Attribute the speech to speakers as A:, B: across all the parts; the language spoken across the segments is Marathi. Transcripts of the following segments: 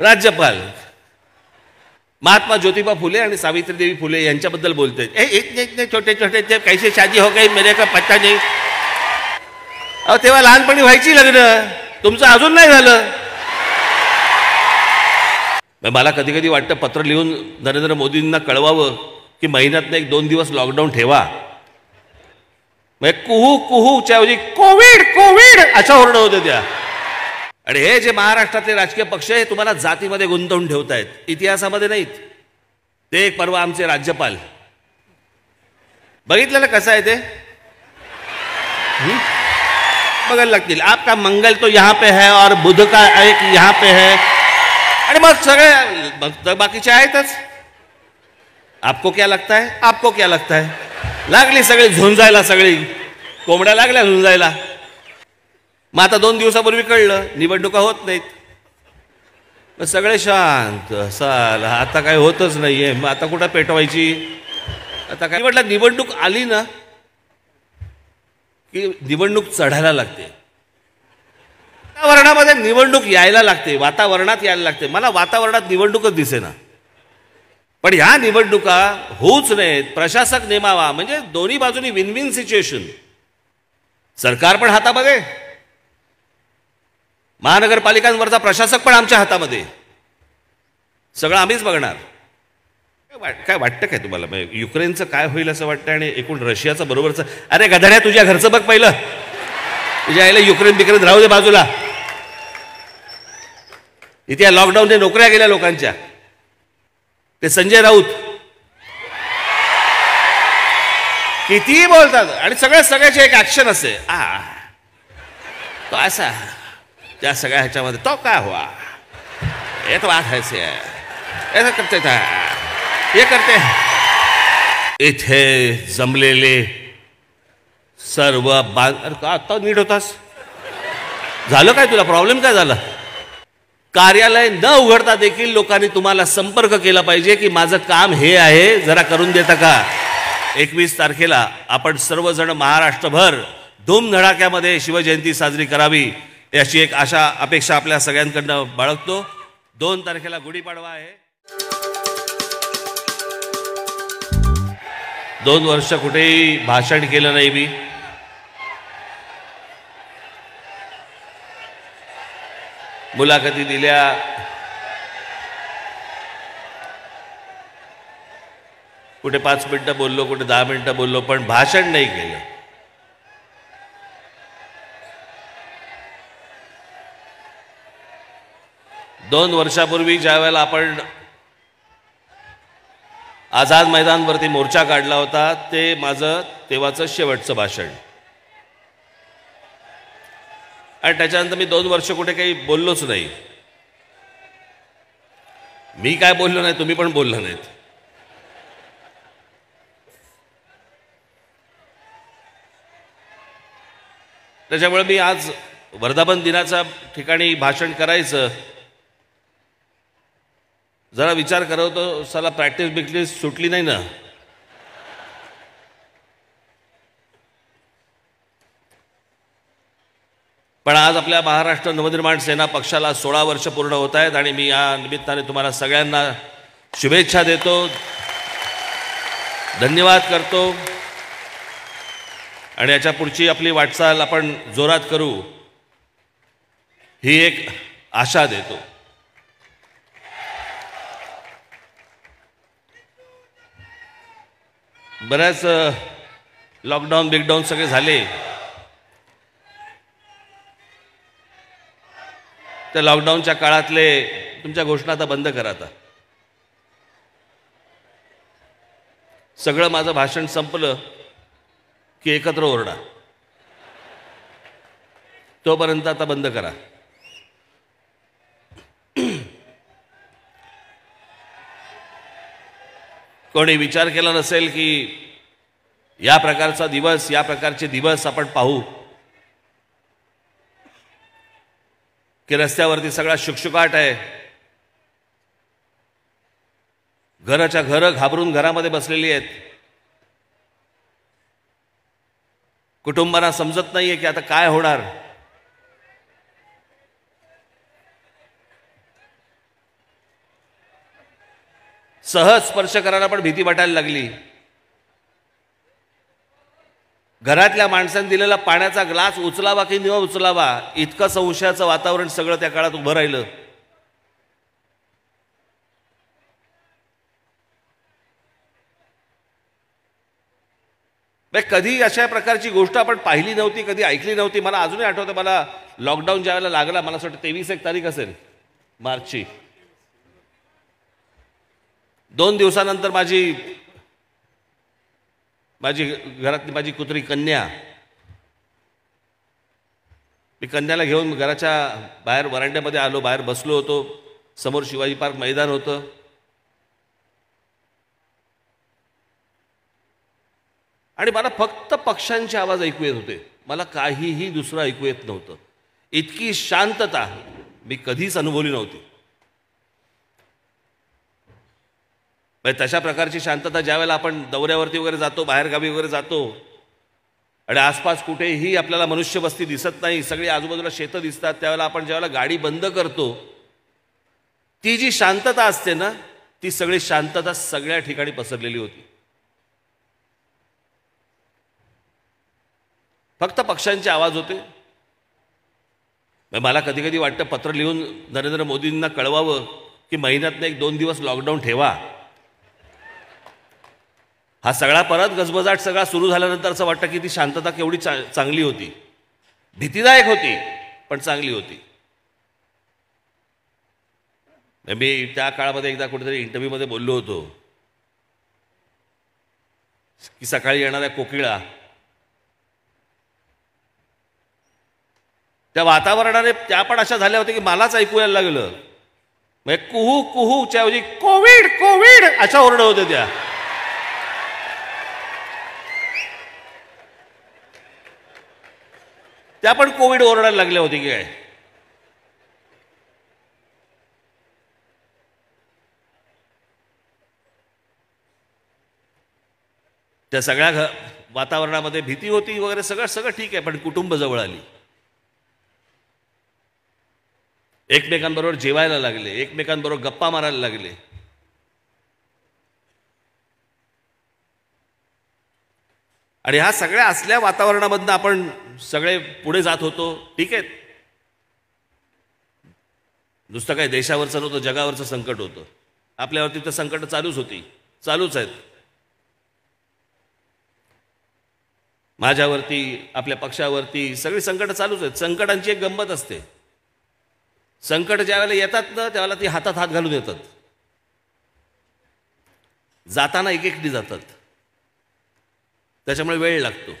A: राज्यपाल महात्मा ज्योतिबा फुले आणि सावित्रीदेवी फुले यांच्याबद्दल बोलते ए इतने छोटे छोटे ते कैसे शादी हो गई मेरे का पत्ता नाही तेव्हा लहानपणी व्हायची लग्न तुमचं अजून नाही झालं मला कधी कधी वाटतं पत्र लिहून नरेंद्र मोदींना कळवावं की महिन्यातनं एक दोन दिवस लॉकडाऊन ठेवा मग कुहू कुहूच्या कोविड कोविड अशा ओरडं होत्या त्या आणि हे जे महाराष्ट्रातले राजकीय पक्ष हे तुम्हाला जातीमध्ये गुंतवून ठेवत आहेत इतिहासामध्ये नाहीत ते एक परवा आमचे राज्यपाल बघितलेलं कसं आहे ते बघायला लागतील आपका मंगल तो यहाँ पे है और बुध का एक यहाँ पे है आणि मग सगळे बाकीचे आहेतच आपको क्या लगता है आपको क्या लगता है लागली सगळी झुंजायला सगळी कोंबड्या लागल्या झुंजायला मग आता दोन दिवसापूर्वी कळलं निवडणुका होत नाहीत मग सगळे शांत असाल आता काय होतच नाहीये मग आता कुठं पेटवायची आता काय म्हटलं निवडणूक आली ना की निवडणूक चढायला लागते वातावरणामध्ये निवडणूक यायला लागते वातावरणात यायला लागते मला वातावरणात निवडणूकच दिसेना पण ह्या निवडणुका होऊच नाहीत प्रशासक नेमावा म्हणजे दोन्ही बाजूनी विन विन सिच्युएशन सरकार पण हातामध्ये महानगरपालिकांवरचा प्रशासक पण आमच्या हातामध्ये सगळं आम्हीच बघणार वाट काय वाटतं काय तुम्हाला युक्रेनचं काय होईल असं वाटतं आणि एकूण रशियाचं बरोबरचं अरे गधड्या तुझ्या घरचं बघ पहिलं तुझ्या आईला युक्रेन बिक्रेन राहू दे बाजूला इथे या लॉकडाऊनने नोकऱ्या गेल्या लोकांच्या ते संजय राऊत कितीही बोलतात आणि सगळ्या सगळ्याचे एक ऍक्शन असे आ तो असा त्या सगळ्या ह्याच्यामध्ये तो काय हुआ ये तो बात करते हे करते इथे जमलेले सर्व बा का नीट होतास झालं काय तुला प्रॉब्लेम काय झाला कार्यालय न उघडता देखील लोकांनी तुम्हाला संपर्क केला पाहिजे की माझं काम हे आहे जरा करून देता का एकवीस तारखेला आपण सर्वजण महाराष्ट्रभर धूमधडाक्यामध्ये शिवजयंती साजरी करावी याची एक आशा अपेक्षा आपल्या सगळ्यांकडनं बाळगतो दोन तारखेला गुढीपाडवा आहे दोन वर्ष कुठेही भाषण केलं नाही मी मुलाखती दिल्या कुठे पाच मिनटं बोललो कुठे दहा मिनटं बोललो पण भाषण नाही केलं दोन वर्षापूर्वी ज्या वेळेला आपण आझाद मैदानवरती मोर्चा काढला होता ते माझं तेव्हाचं शेवटचं भाषण आणि त्याच्यानंतर मी दोन वर्ष कुठे काही बोललोच नाही मी काय बोललो नाही तुम्ही पण बोललो नाहीत त्याच्यामुळे मी आज वर्धापन दिनाच्या ठिकाणी भाषण करायचं जरा विचार करावं तो साला प्रॅक्टिस बिकटिस सुटली नाही ना पण आज आपल्या महाराष्ट्र नवनिर्माण सेना पक्षाला सोळा वर्ष पूर्ण होत आहेत आणि मी या निमित्ताने तुम्हाला सगळ्यांना शुभेच्छा देतो धन्यवाद करतो आणि याच्या पुढची आपली वाटचाल आपण जोरात करू ही एक आशा देतो बऱ्याच लॉकडाऊन बिगडाऊन सगळे झाले त्या लॉकडाऊनच्या काळातले तुमच्या घोषणा आता बंद करा आता सगळं माझं भाषण संपलं की एकत्र ओरडा तोपर्यंत आता बंद करा कोणी विचार केला नसेल की या प्रकारचा दिवस या प्रकारचे दिवस आपण पाहू की रस्त्यावरती सगळा शुकशुकाट आहे घराच्या घर घाबरून घरामध्ये बसलेली आहेत कुटुंबांना समजत नाहीये की आता काय होणार सहज स्पर्श करायला पण भीती वाटायला लागली घरातल्या माणसांनी दिलेला पाण्याचा ग्लास उचलावा की न उचलावा इतकं संशयाचं वातावरण सगळं त्या काळात उभं राहिलं कधी अशा प्रकारची गोष्ट आपण पाहिली नव्हती कधी ऐकली नव्हती मला अजूनही आठवतं मला लॉकडाऊन वेळेला लागला मला असं वाटतं तेवीस एक तारीख असेल मार्चची दोन दिवसानंतर माझी माझी घरातली माझी कुत्री कन्या मी कन्याला घेऊन घराच्या बाहेर वरांड्यामध्ये आलो बाहेर बसलो होतो समोर शिवाजी पार्क मैदान होतं आणि मला फक्त पक्ष्यांचे आवाज ऐकू येत होते मला काहीही दुसरं ऐकू येत नव्हतं इतकी शांतता मी कधीच अनुभवली नव्हती म्हणजे तशा प्रकारची शांतता ज्यावेळेला आपण दौऱ्यावरती वगैरे जातो बाहेरगावी वगैरे जातो आणि आसपास कुठेही आपल्याला मनुष्यवस्ती दिसत नाही सगळी आजूबाजूला शेतं दिसतात त्यावेळेला आपण ज्यावेळेला गाडी बंद करतो ती जी शांतता असते ना ती सगळी शांतता सगळ्या ठिकाणी पसरलेली होती फक्त पक्षांचे आवाज होते म्हणजे मला कधी कधी वाटतं पत्र लिहून नरेंद्र मोदींना कळवावं की महिन्यातनं एक दोन दिवस लॉकडाऊन ठेवा हा सगळा परत गजबजाट सगळा सुरू झाल्यानंतर असं वाटतं की ती शांतता केवढी चा चांगली होती भीतीदायक होती पण चांगली होती मी त्या काळामध्ये एकदा कुठेतरी इंटरव्ह्यूमध्ये बोललो होतो की सकाळी येणाऱ्या कोकिळा त्या वातावरणाने त्या पण अशा झाल्या होत्या की मलाच यायला लागलं म्हणजे कुहू कुहूच्या ऐवजी कोविड कोविड अशा ओरडं होत्या त्या त्या पण कोविड ओरडायला लागल्या होती की काय त्या सगळ्या घ वातावरणामध्ये भीती होती वगैरे सगळं सगळं ठीक आहे पण कुटुंब जवळ आली एकमेकांबरोबर जेवायला लागले एकमेकांबरोबर गप्पा मारायला लागले आणि ह्या सगळ्या असल्या वातावरणामधनं आपण सगळे पुढे जात होतो ठीक आहे नुसतं काही देशावरचं नव्हतं जगावरचं संकट होतं आपल्यावरती तर संकट चालूच होती चालूच आहेत माझ्यावरती आपल्या पक्षावरती सगळी संकट चालूच आहेत संकटांची एक गंमत असते संकट ज्यावेळेला येतात ना त्यावेळेला ती हातात हात घालून येतात जाताना एक एकटी जातात त्याच्यामुळे वेळ लागतो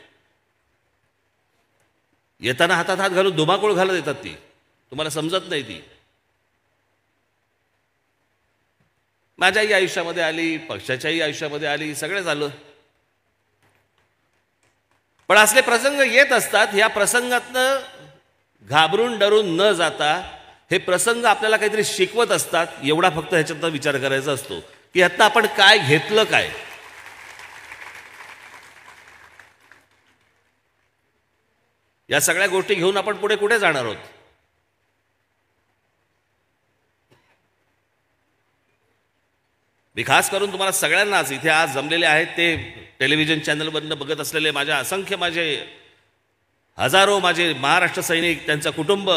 A: येताना हातात हात घालून धुमाकूळ घालत येतात ती तुम्हाला समजत नाही ती माझ्याही आयुष्यामध्ये आली पक्षाच्याही आयुष्यामध्ये आली सगळं झालं पण असले प्रसंग येत असतात या प्रसंगातनं घाबरून डरून न जाता हे प्रसंग आपल्याला काहीतरी शिकवत असतात एवढा फक्त ह्याच्यातनं विचार करायचा असतो की ह्यातनं आपण काय घेतलं काय या सगळ्या गोष्टी घेऊन आपण पुढे कुठे जाणार आहोत मी खास करून तुम्हाला सगळ्यांनाच इथे आज जमलेले आहेत ते टेलिव्हिजन चॅनलमधनं बघत असलेले माझ्या असंख्य माझे हजारो माझे महाराष्ट्र सैनिक त्यांचं कुटुंब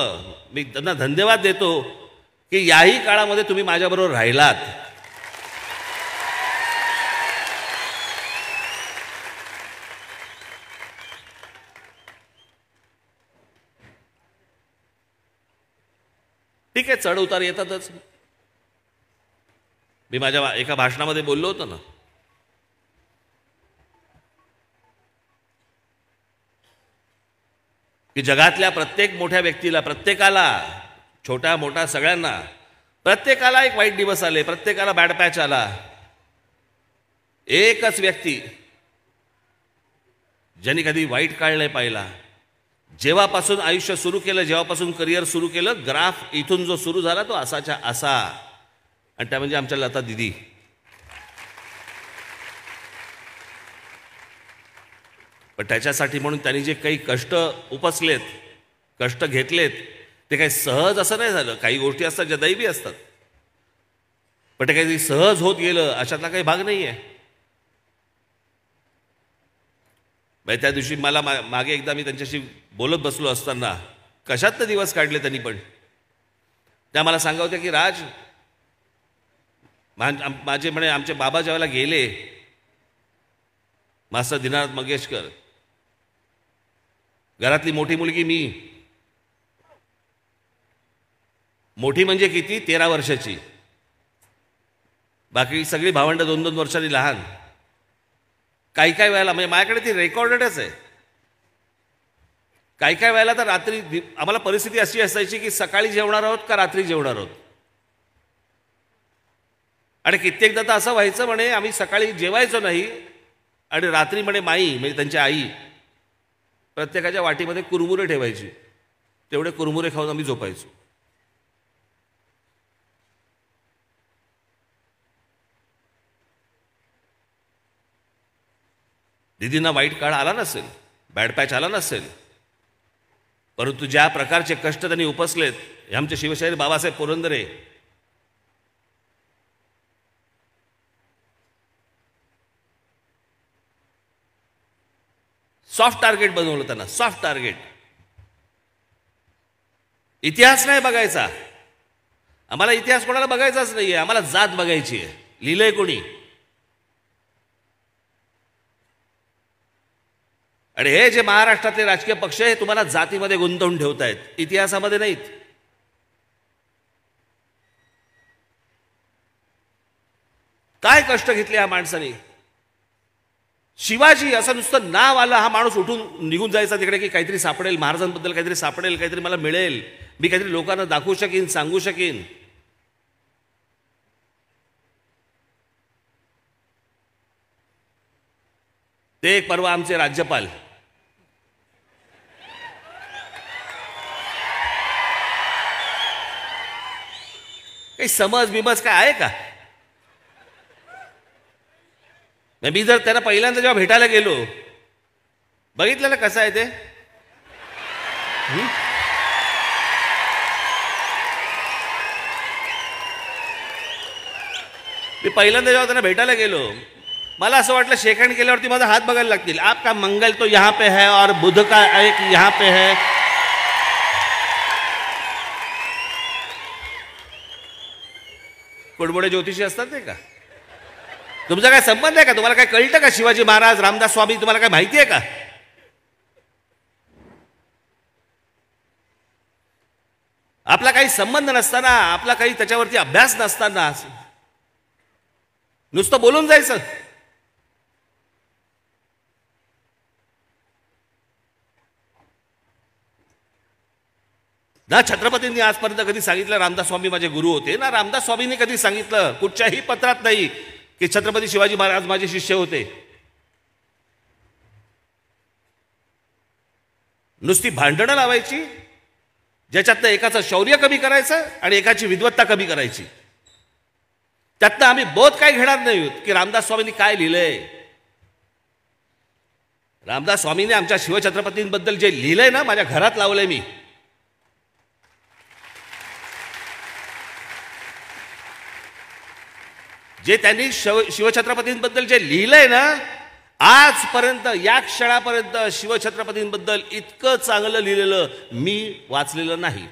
A: मी त्यांना धन्यवाद देतो की याही काळामध्ये तुम्ही माझ्याबरोबर राहिलात ठीक आहे चढ उतार येतातच मी माझ्या एका भाषणामध्ये बोललो होतो ना की जगातल्या प्रत्येक मोठ्या व्यक्तीला प्रत्येकाला छोटा मोठा सगळ्यांना प्रत्येकाला एक वाईट दिवस आले प्रत्येकाला बॅड पॅच आला एकच व्यक्ती ज्यांनी कधी वाईट काळ नाही पाहिला जेव्हापासून आयुष्य सुरू केलं जेव्हापासून करिअर सुरू केलं ग्राफ इथून जो सुरू झाला तो असाच्या असा आणि त्या म्हणजे आमच्या लता दिदी पण त्याच्यासाठी म्हणून त्यांनी जे काही कष्ट उपसलेत कष्ट घेतलेत ते काही सहज असं नाही झालं काही गोष्टी असतात ज्या दैवी असतात पण ते काही सहज होत गेलं अशातला काही भाग नाही आहे म्हणजे त्या दिवशी मला मागे एकदा मी त्यांच्याशी बोलत बसलो असताना कशात दिवस काढले त्यांनी पण त्या मला सांगा होत्या की राज माझे म्हणे आमचे बाबा ज्यावेळेला गेले मास्टर दिनानाथ मंगेशकर घरातली मोठी मुलगी मी मोठी म्हणजे किती तेरा वर्षाची बाकी सगळी भावंड दोन दोन वर्षांनी लहान काही काही वेळेला म्हणजे माझ्याकडे ती रेकॉर्डेडच आहे काही काही वेळेला तर रात्री आम्हाला परिस्थिती अशी असायची की सकाळी जेवणार आहोत का रात्री जेवणार आहोत आणि कित्येकदा तर असं व्हायचं म्हणे आम्ही सकाळी जेवायचो नाही आणि रात्री म्हणे माई म्हणजे त्यांची आई प्रत्येकाच्या वाटीमध्ये कुरमुरे ठेवायची तेवढे कुरमुरे खाऊन आम्ही झोपायचो दिदींना वाईट काळ आला नसेल बॅड पॅच आला नसेल परंतु ज्या प्रकारचे कष्ट त्यांनी उपसलेत हे आमचे शिवशाहीर बाबासाहेब पुरंदरे सॉफ्ट टार्गेट बनवलं त्यांना सॉफ्ट टार्गेट इतिहास नाही बघायचा आम्हाला इतिहास कोणाला बघायचाच नाही आहे आम्हाला जात बघायची आहे लिहिलंय कोणी आणि हे जे महाराष्ट्रातले राजकीय पक्ष हे तुम्हाला जातीमध्ये गुंतवून ठेवतायत इतिहासामध्ये नाहीत काय कष्ट घेतले या माणसाने शिवाजी असं नुसतं नाव आलं हा माणूस उठून निघून जायचा तिकडे की काहीतरी सापडेल महाराजांबद्दल काहीतरी सापडेल काहीतरी मला मिळेल मी काहीतरी लोकांना दाखवू शकेन सांगू शकेन ते एक परवा आमचे राज्यपाल काही समज बिमज काय आहे का मी जर त्यांना पहिल्यांदा जेव्हा भेटायला गेलो बघितलं ना कसं आहे ते मी पहिल्यांदा जेव्हा त्यांना भेटायला गेलो मला असं वाटलं शेखण केल्यावरती माझा हात बघायला लागतील आप का मंगल तो यहां पे है और बुध का एक यहां पे है कुडबुडे ज्योतिषी असतात ते का तुमचा काय संबंध आहे का तुम्हाला काय कळतं का शिवाजी महाराज रामदास स्वामी तुम्हाला काय माहिती आहे का आपला काही संबंध नसताना आपला काही त्याच्यावरती अभ्यास नसताना नुसतं बोलून जायचं ना छत्रपतींनी आजपर्यंत कधी सांगितलं रामदास स्वामी माझे गुरु होते ना रामदास स्वामींनी कधी सांगितलं कुठच्याही पत्रात नाही की छत्रपती शिवाजी महाराज माझे शिष्य होते नुसती भांडणं लावायची ज्याच्यातनं एकाचं शौर्य कमी करायचं आणि एकाची विद्वत्ता कमी करायची त्यातनं आम्ही बोध काय घेणार नाही की रामदास स्वामींनी काय लिहिलंय रामदास स्वामींनी आमच्या शिवछत्रपतींबद्दल जे लिहिलंय ना माझ्या घरात लावलंय मी जे त्यांनी शिव शिवछत्रपतींबद्दल जे लिहिलंय ना आजपर्यंत या क्षणापर्यंत शिवछत्रपतींबद्दल इतकं चांगलं लिहिलेलं मी वाचलेलं नाही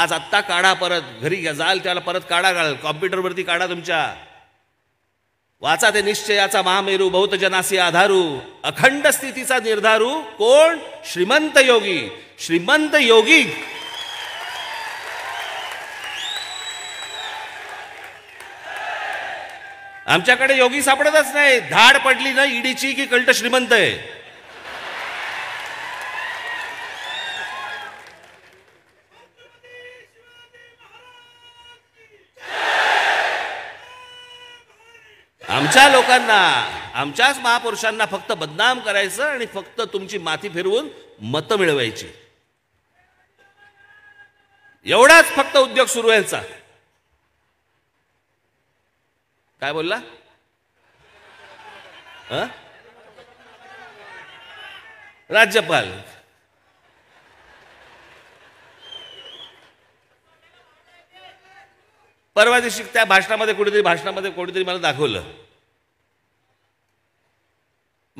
A: आज आत्ता काढा परत घरी जाल त्याला परत काढा घाल कॉम्प्युटरवरती काढा तुमच्या वाचा ते निश्चयाचा महामेरू जनासी आधारू अखंड स्थितीचा निर्धारू कोण श्रीमंत योगी श्रीमंत योगी आमच्याकडे योगी सापडतच नाही धाड पडली ना ईडीची की कल्ट श्रीमंत आहे आमच्या लोकांना आमच्याच महापुरुषांना फक्त बदनाम करायचं आणि फक्त तुमची माती फिरवून मतं मिळवायची एवढाच फक्त उद्योग सुरू व्हायचा काय बोलला राज्यपाल परवा दिवशी त्या भाषणामध्ये कुठेतरी भाषणामध्ये कोणीतरी मला दाखवलं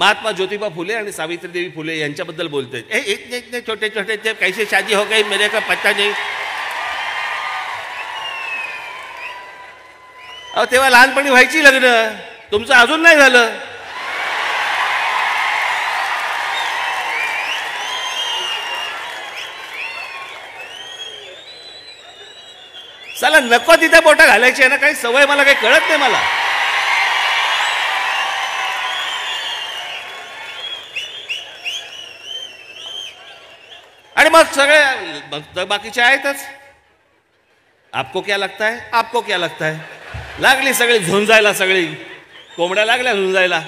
A: महात्मा ज्योतिबा फुले आणि सावित्रीदेवी फुले यांच्याबद्दल बोलते एक एक नाही छोटे छोटे ते कैसे शादी हो गई मेरे का पत्ता नाही अहो तेव्हा लहानपणी व्हायची लग्न तुमचं अजून नाही झालं चला नको तिथे बोटा घालायची आहे ना काही सवय मला काही कळत नाही मला मग सगळे बाकीचे आहेतच आपको क्या लगता आपको क्या लगता लागली सगळी झुंजायला सगळी कोंबड्या लागल्या झुंजायला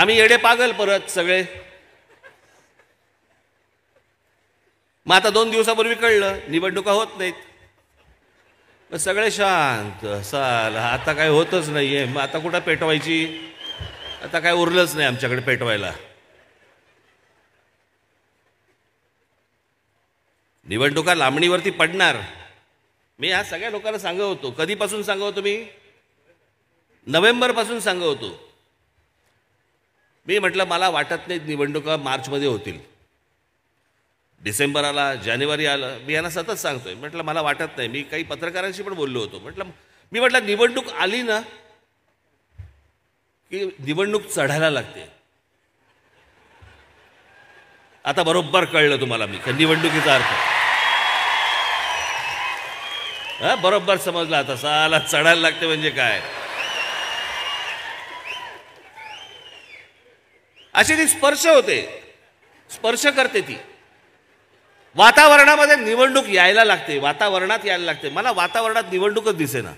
A: आम्ही येडे पागल परत सगळे मग आता दोन दिवसापूर्वी कळलं निवडणुका होत नाहीत मग सगळे शांत साल आता काय होतच नाहीये मग आता कुठं पेटवायची आता काय उरलंच नाही आमच्याकडे पेटवायला निवडणुका लांबणीवरती पडणार मी या सगळ्या लोकांना सांगत होतो कधीपासून होतो मी नोव्हेंबरपासून होतो मी म्हटलं मला वाटत नाही निवडणुका मार्चमध्ये होतील डिसेंबर आला जानेवारी आलं मी यांना सतत सांगतोय म्हटलं मला वाटत नाही मी काही पत्रकारांशी पण बोललो होतो म्हटलं मी म्हटलं निवडणूक आली ना की निवडणूक चढायला लागते आता बरोबर कळलं तुम्हाला मी निवडणुकीचा अर्थ बरोबर समजला आता साला चढायला लागते म्हणजे काय अशी ती स्पर्श होते स्पर्श करते ती वातावरणामध्ये निवडणूक यायला लागते वातावरणात यायला लागते मला वातावरणात निवडणूकच दिसेना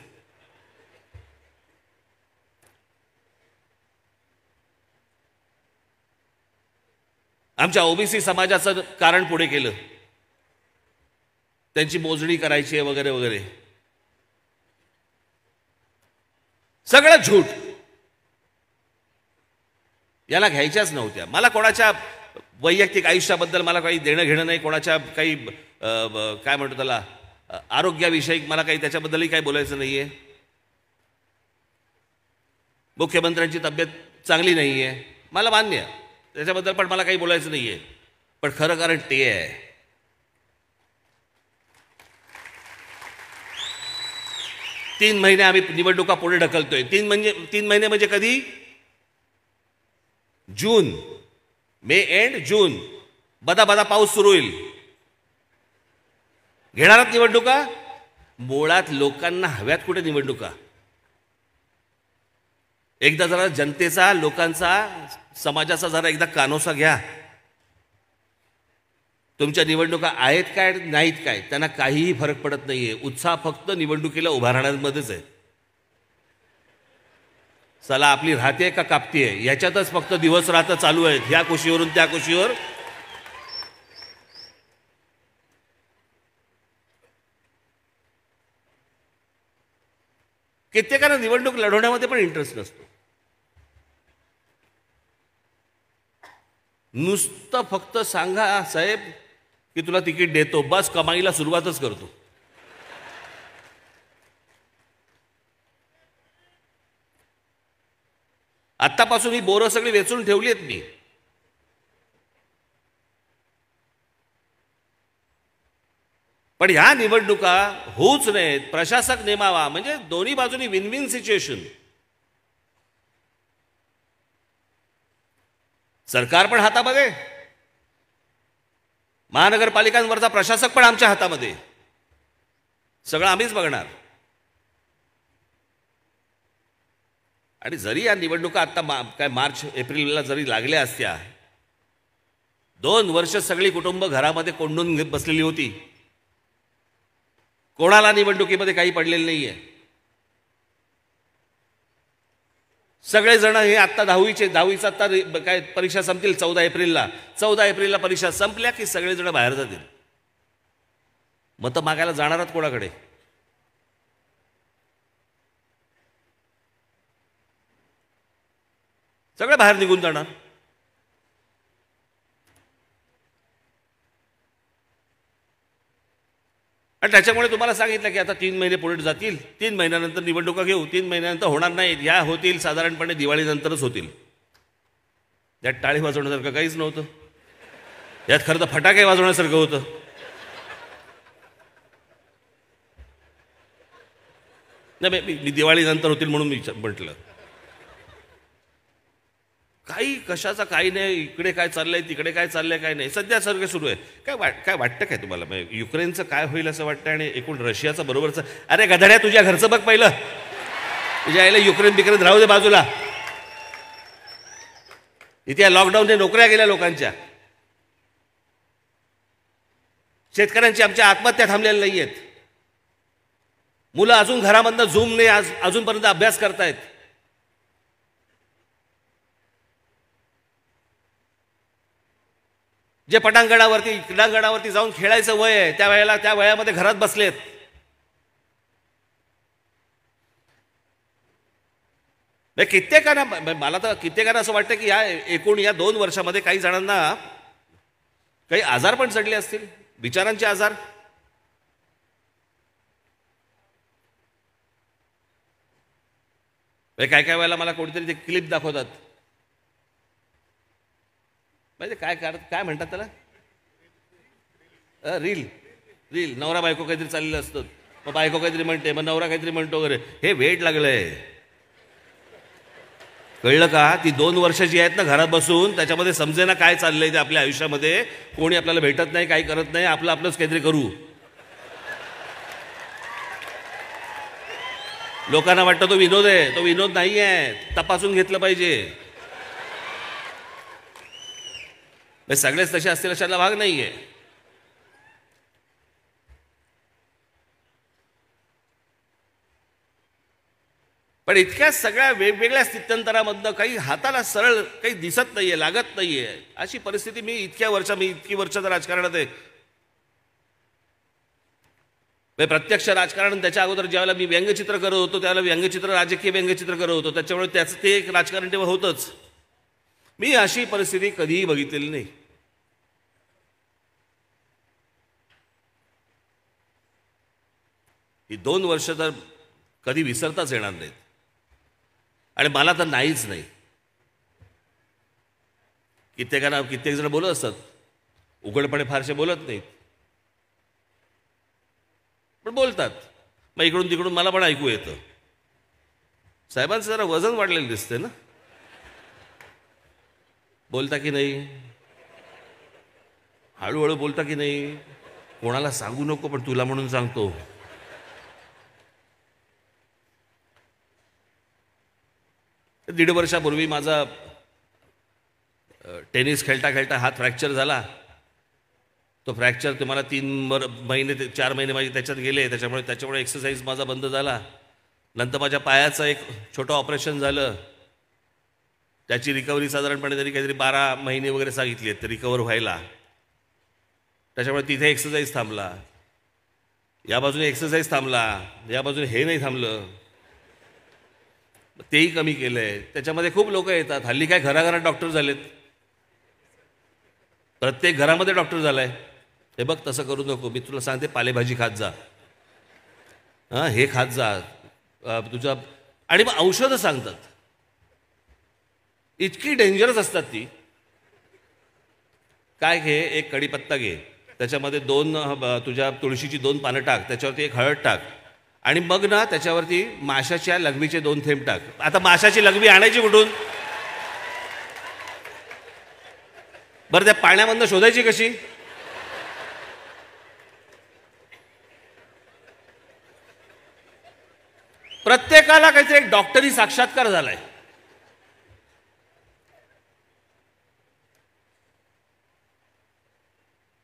A: आमच्या ओबीसी समाजाचं कारण पुढे केलं त्यांची मोजणी करायची आहे वगैरे वगैरे सगळं झूट याला घ्यायच्याच नव्हत्या मला कोणाच्या वैयक्तिक आयुष्याबद्दल मला काही देणं घेणं नाही कोणाच्या काही काय म्हणतो त्याला आरोग्याविषयी मला काही त्याच्याबद्दलही काही बोलायचं नाही आहे मुख्यमंत्र्यांची तब्येत चांगली नाही आहे मला मान्य आहे त्याच्याबद्दल पण मला काही बोलायचं नाही आहे पण खरं कारण ते आहे तीन महिने आम्ही निवडणुका पुढे ढकलतोय तीन म्हणजे तीन महिने म्हणजे कधी जून मे एंड जून बदा बदा पाऊस सुरू होईल घेणारात निवडणुका मुळात लोकांना हव्यात कुठे निवडणुका एकदा जरा जनतेचा लोकांचा समाजाचा जरा एकदा कानोसा घ्या तुमच्या निवडणुका आहेत काय नाहीत काय त्यांना काहीही फरक पडत नाही आहे उत्साह फक्त निवडणुकीला उभा राहण्यामध्येच आहे चला आपली राहते का कापती आहे याच्यातच फक्त दिवस रात्र चालू आहेत ह्या कुशीवरून त्या कुशीवर कित्येकांना निवडणूक लढवण्यामध्ये पण इंटरेस्ट नसतो नुसतं फक्त सांगा साहेब की तुला तिकीट देतो बस कमाईला सुरुवातच करतो आत्तापासून ही बोरं सगळी वेचून ठेवली आहेत मी पण ह्या निवडणुका होऊच नाहीत प्रशासक नेमावा म्हणजे दोन्ही बाजूनी विन विन सिच्युएशन सरकार पण हातामध्ये महानगरपालिकांवरचा प्रशासक पण आमच्या हातामध्ये सगळं आम्हीच बघणार आणि जरी या निवडणुका आता मा काय मार्च एप्रिलला जरी लागल्या असत्या दोन वर्ष सगळी कुटुंब घरामध्ये कोंडून घेत बसलेली होती कोणाला निवडणुकीमध्ये काही पडलेलं नाही आहे सगळेजण हे आत्ता दहावीचे दहावीचा आत्ता काय परीक्षा संपतील चौदा एप्रिलला चौदा एप्रिलला परीक्षा संपल्या की सगळेजण बाहेर जातील तर मागायला जाणार आहात कोणाकडे सगळे बाहेर निघून जाणार आणि त्याच्यामुळे तुम्हाला सांगितलं की आता तीन महिने पुढे जातील तीन महिन्यानंतर निवडणुका घेऊ तीन महिन्यानंतर होणार नाहीत या होतील साधारणपणे दिवाळीनंतरच होतील यात टाळी वाजवण्यासारखं काहीच नव्हतं यात खरं तर फटाके वाजवण्यासारखं होतं नाही मी दिवाळीनंतर होतील म्हणून मी म्हटलं काही कशाचा काही नाही इकडे काय चाललंय तिकडे काय चाललंय काय नाही सध्या काही सुरू आहे काय वाट काय वाटतं काय तुम्हाला युक्रेनचं काय होईल असं वाटतं आणि एकूण रशियाचं बरोबरचं अरे गधड्या तुझ्या घरचं बघ पहिलं तुझ्या आईला युक्रेन बिक्रेन राहू दे बाजूला इथे या लॉकडाऊनने नोकऱ्या गेल्या लोकांच्या शेतकऱ्यांची आमच्या आत्महत्या थांबलेल्या नाही आहेत मुलं अजून घरामधनं झूमने आज अजूनपर्यंत अभ्यास करतायत जे पटांगणावरती क्रीडांगणावरती जाऊन खेळायचं वय आहे त्या वेळेला त्या वयामध्ये घरात बसलेत म्हणजे कित्येकांना म्हणजे मला तर कित्येकांना असं वाटतं की या एकूण या दोन वर्षामध्ये काही जणांना काही आजार पण चढले असतील विचारांचे आजार काय म्हणजे काय वेळेला मला कोणीतरी ते क्लिप दाखवतात म्हणजे काय करत काय म्हणतात त्याला रील रील नवरा बायको काहीतरी चाललेलं असतं मग बायको काहीतरी म्हणते मग नवरा काहीतरी म्हणतो वगैरे हे वेट लागलंय कळलं का ती दोन वर्षाची आहेत ना घरात बसून त्याच्यामध्ये समजे ना काय चाललंय ते आपल्या आयुष्यामध्ये कोणी आपल्याला भेटत नाही काही करत नाही आपलं आपलंच काहीतरी करू लोकांना वाटतं तो विनोद आहे तो विनोद नाही आहे तपासून घेतलं पाहिजे म्हणजे सगळेच तसे असतील अशातला भाग नाही आहे पण इतक्या सगळ्या वेगवेगळ्या स्थित्यंतरामधनं काही हाताला सरळ काही दिसत नाहीये लागत नाहीये अशी परिस्थिती मी इतक्या वर्षा मी इतकी वर्षाचं राजकारणात आहे प्रत्यक्ष राजकारण त्याच्या अगोदर ज्यावेळेला मी व्यंगचित्र करत होतो त्यावेळेला व्यंगचित्र राजकीय व्यंगचित्र करत होतो त्याच्यामुळे त्याचं ते एक राजकारण तेव्हा होतच मी अशी परिस्थिती कधीही बघितलेली नाही ही दोन वर्ष तर कधी विसरताच येणार नाहीत आणि मला तर नाहीच नाही कित्येकांना जण बोलत असतात उघडपणे फारसे बोलत नाहीत पण बोलतात मग इकडून तिकडून मला पण ऐकू येतं साहेबांचं जरा वजन वाढलेलं दिसते ना बोलता की नाही हळूहळू बोलता की नाही कोणाला सांगू नको पण तुला म्हणून सांगतो दीड वर्षापूर्वी माझा टेनिस खेळता खेळता हात फ्रॅक्चर झाला तो फ्रॅक्चर तुम्हाला तीन बर महिने ते चार महिने माझे त्याच्यात गेले त्याच्यामुळे त्याच्यामुळे एक्सरसाइज माझा बंद झाला नंतर माझ्या पायाचं एक छोटं ऑपरेशन झालं त्याची रिकव्हरी साधारणपणे तरी काहीतरी बारा महिने वगैरे सांगितली आहेत रिकव्हर व्हायला त्याच्यामुळे तिथे एक्सरसाइज थांबला या बाजूने एक्सरसाइज थांबला या बाजूने हे नाही थांबलं तेही कमी केलं आहे त्याच्यामध्ये खूप लोक येतात हल्ली काय घराघरात डॉक्टर झालेत प्रत्येक घरामध्ये डॉक्टर झाला आहे हे बघ तसं करू नको मी तुला सांगते पालेभाजी खात जा हां हे खात जा तुझा आणि मग औषधं सांगतात इतकी डेंजरस असतात ती काय घे एक कढीपत्ता घे त्याच्यामध्ये दोन तुझ्या तुळशीची दोन पानं टाक त्याच्यावरती एक हळद टाक आणि मग ना त्याच्यावरती माशाच्या लघवीचे दोन थेंब टाक आता माशाची लघवी आणायची कुठून बरं त्या पाण्यामधनं शोधायची कशी प्रत्येकाला काहीतरी एक डॉक्टरी साक्षात्कार झालाय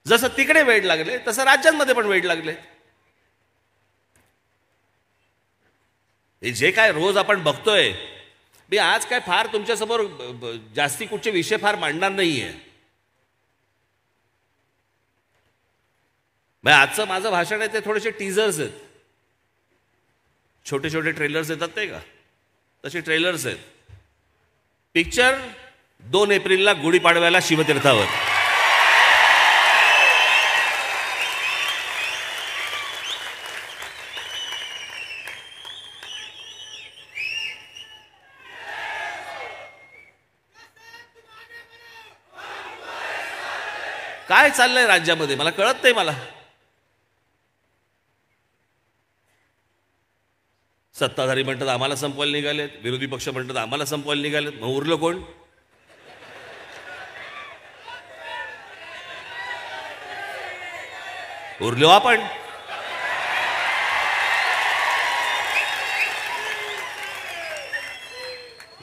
A: जसं तिकडे वेळ लागले तसं राज्यांमध्ये पण वेळ लागले जे काय रोज आपण बघतोय मी आज काय फार तुमच्यासमोर जास्ती कुठचे विषय फार मांडणार नाही आहे आजचं माझं भाषण आहे ते थोडेसे टीजर्स आहेत छोटे छोटे ट्रेलर्स येतात ते का तसे ट्रेलर्स आहेत पिक्चर दोन एप्रिलला गुढीपाडव्याला शिवतीर्थावर काय चाललंय राज्यामध्ये मला कळत नाही मला सत्ताधारी म्हणतात आम्हाला संपवायला निघालेत विरोधी पक्ष म्हणतात आम्हाला संपवायला निघालेत मग उरलं कोण उरलो आपण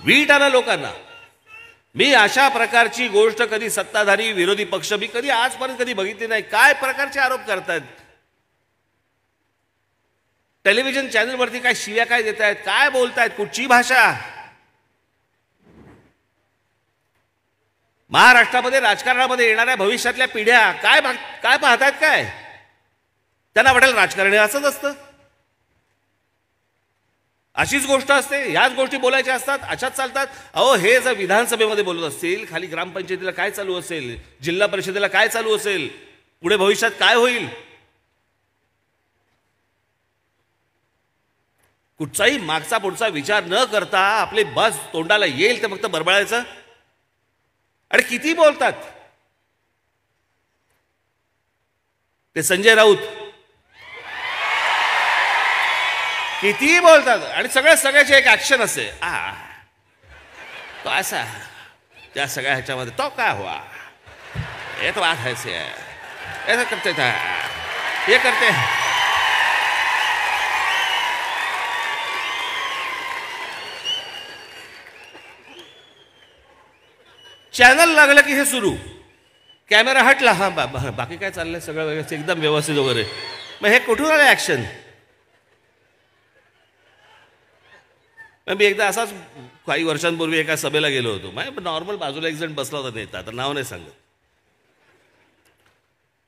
A: वीट आला लोकांना मी अशा प्रकारची गोष्ट कधी सत्ताधारी विरोधी पक्ष मी कधी आजपर्यंत कधी बघितली नाही काय प्रकारचे आरोप करतात टेलिव्हिजन चॅनलवरती काय शिव्या काय देत आहेत काय बोलतायत कुठची भाषा महाराष्ट्रामध्ये राजकारणामध्ये येणाऱ्या भविष्यातल्या पिढ्या काय काय पाहतायत काय त्यांना वाटेल राजकारण हे असंच असतं अशीच गोष्ट असते याच गोष्टी बोलायच्या असतात अशाच चालतात अहो हे जर विधानसभेमध्ये बोलत असतील खाली ग्रामपंचायतीला काय चालू असेल जिल्हा परिषदेला काय चालू असेल पुढे भविष्यात काय होईल कुठचाही मागचा पुढचा विचार न करता आपले बस तोंडाला येईल ते फक्त बरबळायचं आणि किती बोलतात ते संजय राऊत कितीही बोलतात आणि सगळ्या सगळ्याचे एक ॲक्शन असे आ तो असा त्या सगळ्या ह्याच्यामध्ये तो काय हवा हे तो ऐसा करते हे करते चॅनल लागलं की हे सुरू कॅमेरा हटला हा बा बाकी काय चाललंय सगळं व्यवस्थित एकदम व्यवस्थित वगैरे मग हे कुठून आलं ॲक्शन मी एकदा असाच काही वर्षांपूर्वी एका सभेला गेलो होतो माझ्या नॉर्मल बाजूला एक जण बसला होता नेता आता नाव नाही सांगत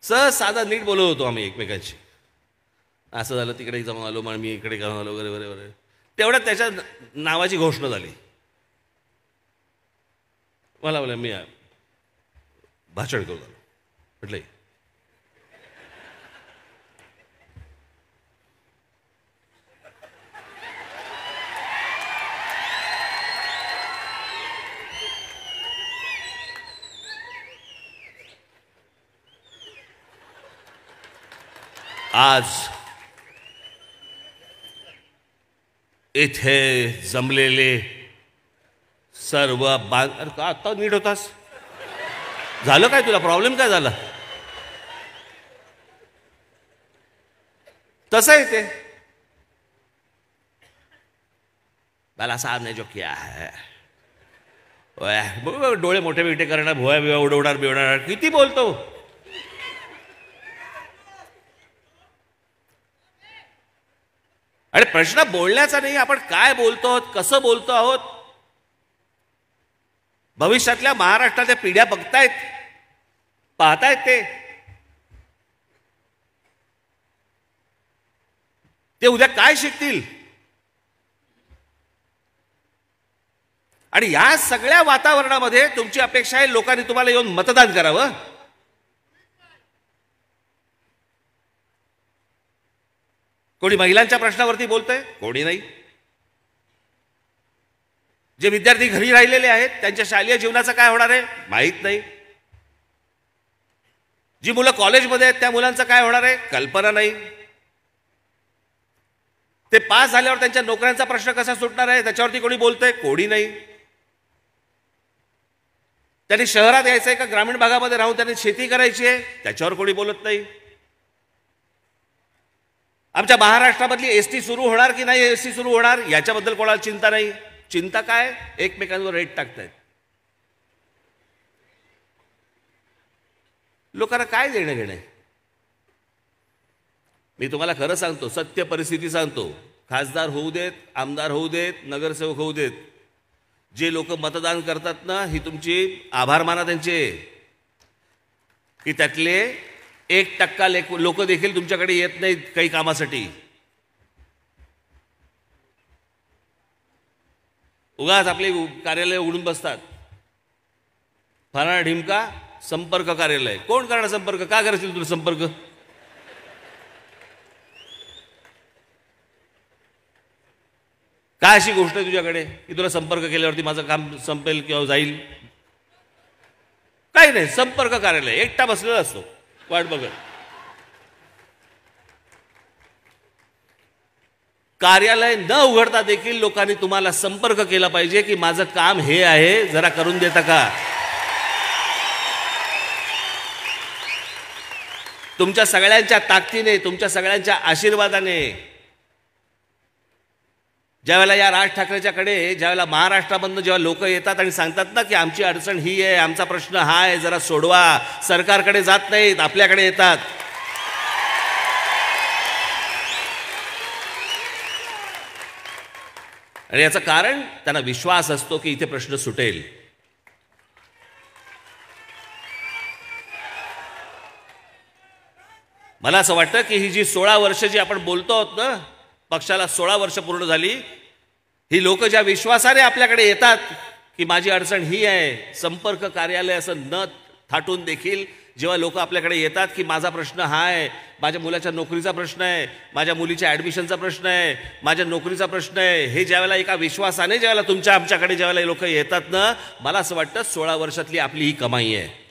A: सहज साधा नीट बोलत होतो आम्ही एकमेकांशी असं झालं तिकडे जाऊन आलो मग मी इकडे जाऊन आलो वगैरे वगैरे वगैरे तेवढ्या त्याच्या नावाची घोषणा झाली मला बोला मी भाषण करू झालो म्हटलं आज इथे जमलेले सर्व आता आत्ता नीट होतास झालं काय तुला प्रॉब्लेम काय झाला तसं आहे ते बाला साहेब जो किया है डोळे मोठे बिठे करणार भुया बिवा उडवणार बिवणार किती बोलतो आणि प्रश्न बोलण्याचा नाही आपण काय बोलतो आहोत कसं बोलतो आहोत भविष्यातल्या महाराष्ट्राच्या पिढ्या बघतायत पाहतायत ते ते उद्या काय शिकतील आणि या सगळ्या वातावरणामध्ये तुमची अपेक्षा आहे लोकांनी तुम्हाला येऊन मतदान करावं कोणी महिलांच्या प्रश्नावरती बोलतंय कोणी नाही जे विद्यार्थी घरी राहिलेले आहेत त्यांच्या शालेय जीवनाचं काय होणार आहे माहीत नाही जी मुलं कॉलेजमध्ये आहेत त्या मुलांचं काय होणार आहे कल्पना नाही ते पास झाल्यावर त्यांच्या नोकऱ्यांचा प्रश्न कसा सुटणार आहे त्याच्यावरती कोणी बोलतंय कोणी नाही त्यांनी शहरात यायचंय का ग्रामीण भागामध्ये राहून त्यांनी शेती करायची आहे त्याच्यावर कोणी बोलत नाही आमच्या महाराष्ट्रामधली एस टी सुरू होणार की नाही एस टी सुरू होणार याच्याबद्दल कोणाला चिंता नाही चिंता काय एकमेकांवर रेट टाकतायत लोकांना काय देणं घेणं मी तुम्हाला खरं सांगतो सत्य परिस्थिती सांगतो खासदार होऊ देत आमदार होऊ देत नगरसेवक होऊ देत जे लोक मतदान करतात ना ही तुमची आभार माना त्यांचे की त्यातले एक टक्का लोक देखील तुमच्याकडे येत नाहीत काही कामासाठी उगाच आपले कार्यालय उघडून बसतात फराळा ढिमका संपर्क कार्यालय कोण करणार संपर्क का करशील तुला संपर्क काय अशी गोष्ट आहे तुझ्याकडे की तुला संपर्क केल्यावरती माझं काम संपेल किंवा जाईल काही नाही संपर्क कार्यालय एकटा बसलेला असतो वाट बघत कार्यालय न उघडता देखील लोकांनी तुम्हाला संपर्क केला पाहिजे की माझं काम हे आहे जरा करून देता का तुमच्या सगळ्यांच्या ताकदीने तुमच्या सगळ्यांच्या आशीर्वादाने ज्यावेळेला या राज ठाकरेच्याकडे ज्यावेळेला महाराष्ट्रामधनं जेव्हा लोक येतात आणि सांगतात ना की आमची अडचण ही आहे आमचा प्रश्न हा आहे जरा सोडवा सरकारकडे जात नाहीत आपल्याकडे येतात आणि याचं कारण त्यांना विश्वास असतो की इथे प्रश्न सुटेल मला असं वाटतं की ही जी सोळा वर्ष जी आपण बोलतो आहोत ना पक्षाला सोळा वर्ष पूर्ण झाली ही लोक ज्या विश्वासाने आपल्याकडे येतात की माझी अडचण ही आहे संपर्क कार्यालय असं न थाटून देखील जेव्हा लोक आपल्याकडे येतात की माझा प्रश्न हा आहे माझ्या मुलाच्या नोकरीचा प्रश्न आहे माझ्या मुलीच्या ॲडमिशनचा प्रश्न आहे माझ्या नोकरीचा प्रश्न आहे हे ज्यावेळेला एका विश्वासाने ज्यावेळेला तुमच्या आमच्याकडे ज्यावेळेला लोक येतात ना मला असं वाटतं सोळा वर्षातली आपली ही कमाई आहे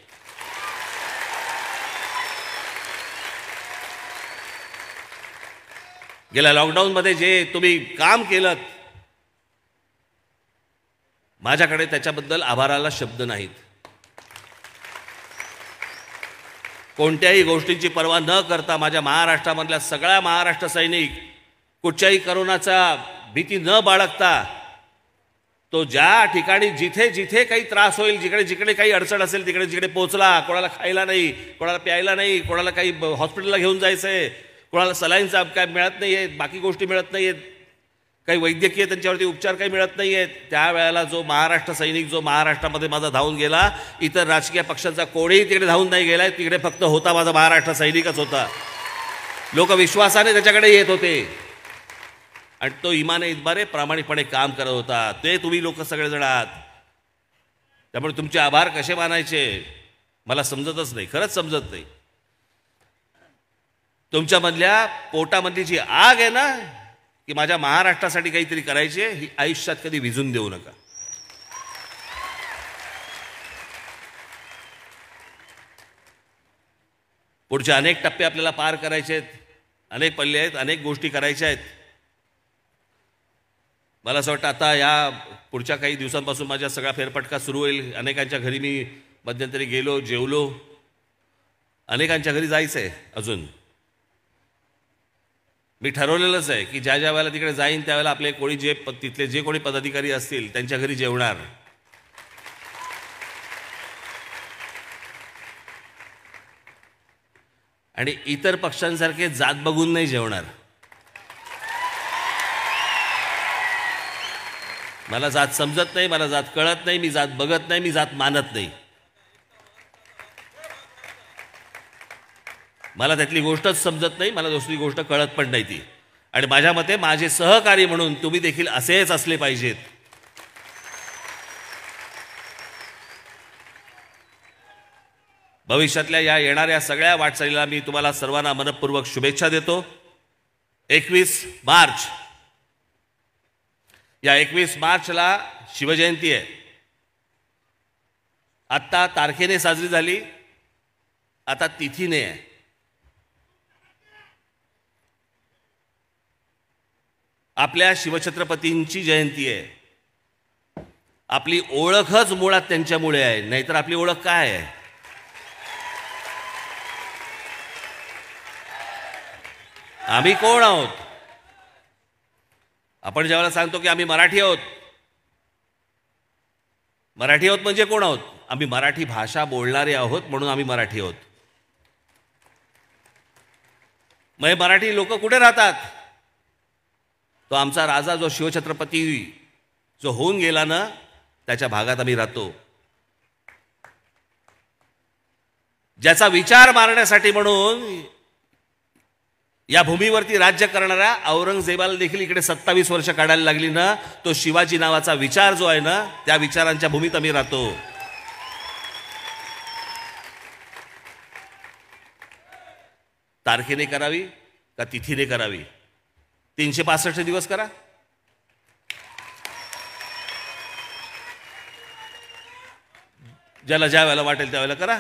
A: गेल्या लॉकडाऊनमध्ये जे तुम्ही काम केलं माझ्याकडे त्याच्याबद्दल आभाराला शब्द नाहीत कोणत्याही गोष्टींची पर्वा न करता माझ्या महाराष्ट्रामधल्या सगळ्या महाराष्ट्र सैनिक कुठच्याही करोनाचा भीती न बाळगता तो ज्या ठिकाणी जिथे जिथे काही त्रास होईल जिकडे जिकडे काही अडचण असेल तिकडे जिकडे पोहोचला कोणाला खायला नाही कोणाला प्यायला नाही कोणाला काही हॉस्पिटलला घेऊन जायचं कोणाला सलाईनचा काय मिळत नाही आहेत बाकी गोष्टी मिळत नाही आहेत काही वैद्यकीय त्यांच्यावरती उपचार काही मिळत नाही आहेत त्यावेळेला जो महाराष्ट्र सैनिक जो महाराष्ट्रामध्ये माझा धावून गेला इतर राजकीय पक्षांचा कोणीही तिकडे धावून नाही गेला तिकडे फक्त होता माझा महाराष्ट्र सैनिकच होता लोक विश्वासाने त्याच्याकडे येत होते आणि तो इमाने इतबारे प्रामाणिकपणे काम करत होता ते तुम्ही लोक सगळेजण आहात त्यामुळे तुमचे आभार कसे मानायचे मला समजतच नाही खरंच समजत नाही तुमच्यामधल्या पोटामधली जी आग आहे ना की माझ्या महाराष्ट्रासाठी काहीतरी करायचे ही आयुष्यात कधी विजून देऊ नका पुढचे अनेक टप्पे आपल्याला पार करायचे आहेत अनेक पल्ले आहेत अनेक गोष्टी करायच्या आहेत मला असं वाटतं आता या पुढच्या काही दिवसांपासून माझ्या सगळा फेरफटका सुरू होईल अनेकांच्या घरी मी मध्यंतरी गेलो जेवलो अनेकांच्या घरी जायचं आहे अजून मी ठरवलेलंच आहे की ज्या ज्या वेळेला तिकडे जाईन त्यावेळेला आपले कोणी जे तिथले जे कोणी पदाधिकारी असतील त्यांच्या घरी जेवणार आणि इतर पक्षांसारखे जात बघून नाही जेवणार मला जात समजत नाही मला जात कळत नाही मी जात बघत नाही मी जात मानत नाही मला त्यातली गोष्टच समजत नाही मला दुसरी गोष्ट कळत पण नाही ती आणि माझ्या मते माझे सहकारी म्हणून तुम्ही देखील असेच असले पाहिजेत भविष्यातल्या या येणाऱ्या सगळ्या वाटचालीला मी तुम्हाला सर्वांना मनपूर्वक शुभेच्छा देतो एकवीस मार्च या एकवीस मार्चला शिवजयंती आहे आत्ता तारखेने साजरी झाली आता तिथीने आहे आपल्या शिवछत्रपतींची जयंती आहे आपली ओळखच मुळात त्यांच्यामुळे आहे नाहीतर आपली ओळख काय आहे आम्ही कोण आहोत आपण ज्यावेळेला सांगतो की आम्ही मराठी आहोत मराठी आहोत म्हणजे कोण आहोत आम्ही मराठी भाषा बोलणारे आहोत म्हणून आम्ही मराठी आहोत मग मराठी लोक कुठे राहतात तो आमचा राजा जो शिवछत्रपती जो होऊन गेला ना त्याच्या भागात आम्ही राहतो ज्याचा विचार मारण्यासाठी म्हणून या भूमीवरती राज्य करणाऱ्या औरंगजेबाला देखील इकडे सत्तावीस वर्ष काढायला लागली ना तो शिवाजी नावाचा विचार जो आहे ना त्या विचारांच्या भूमीत आम्ही राहतो तारखेने करावी का तिथीने करावी तीनशे पासष्ट दिवस करा ज्याला ज्या वेळेला वाटेल त्यावेळेला करा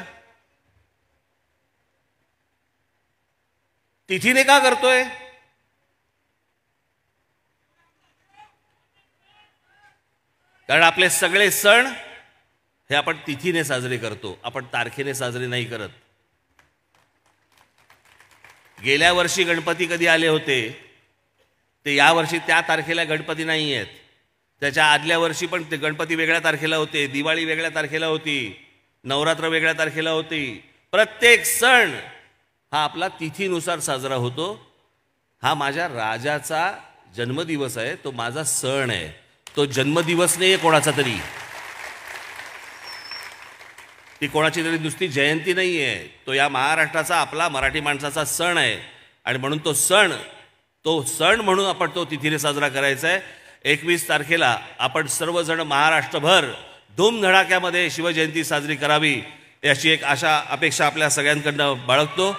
A: तिथीने का करतोय कारण आपले सगळे सण हे आपण तिथीने साजरे करतो आपण तारखेने साजरे नाही करत गेल्या वर्षी गणपती कधी आले होते ते यावर्षी त्या तारखेला गणपती नाही आहेत त्याच्या आदल्या वर्षी पण ते गणपती वेगळ्या तारखेला होते दिवाळी वेगळ्या तारखेला होती नवरात्र वेगळ्या तारखेला होती प्रत्येक सण हा आपला तिथीनुसार साजरा होतो हा माझ्या राजाचा जन्मदिवस आहे तो माझा सण आहे तो जन्मदिवस नाही आहे कोणाचा तरी ती कोणाची तरी नुसती जयंती नाही आहे तो या महाराष्ट्राचा आपला मराठी माणसाचा सण आहे आणि म्हणून तो सण तो सण म्हणून आपण तो तिथीने साजरा करायचा आहे एकवीस तारखेला आपण सर्वजण महाराष्ट्रभर धूमधडाक्यामध्ये शिवजयंती साजरी करावी याची एक आशा अपेक्षा आपल्या सगळ्यांकडनं बाळगतो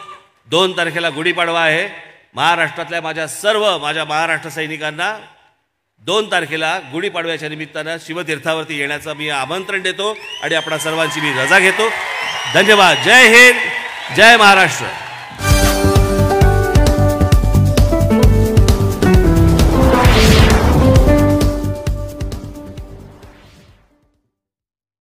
A: दोन तारखेला गुढीपाडवा आहे महाराष्ट्रातल्या माझ्या सर्व माझ्या महाराष्ट्र सैनिकांना दोन तारखेला गुढीपाडव्याच्या निमित्तानं शिवतीर्थावरती येण्याचं मी आमंत्रण देतो आणि आपणा सर्वांची मी रजा घेतो धन्यवाद जय हिंद जय महाराष्ट्र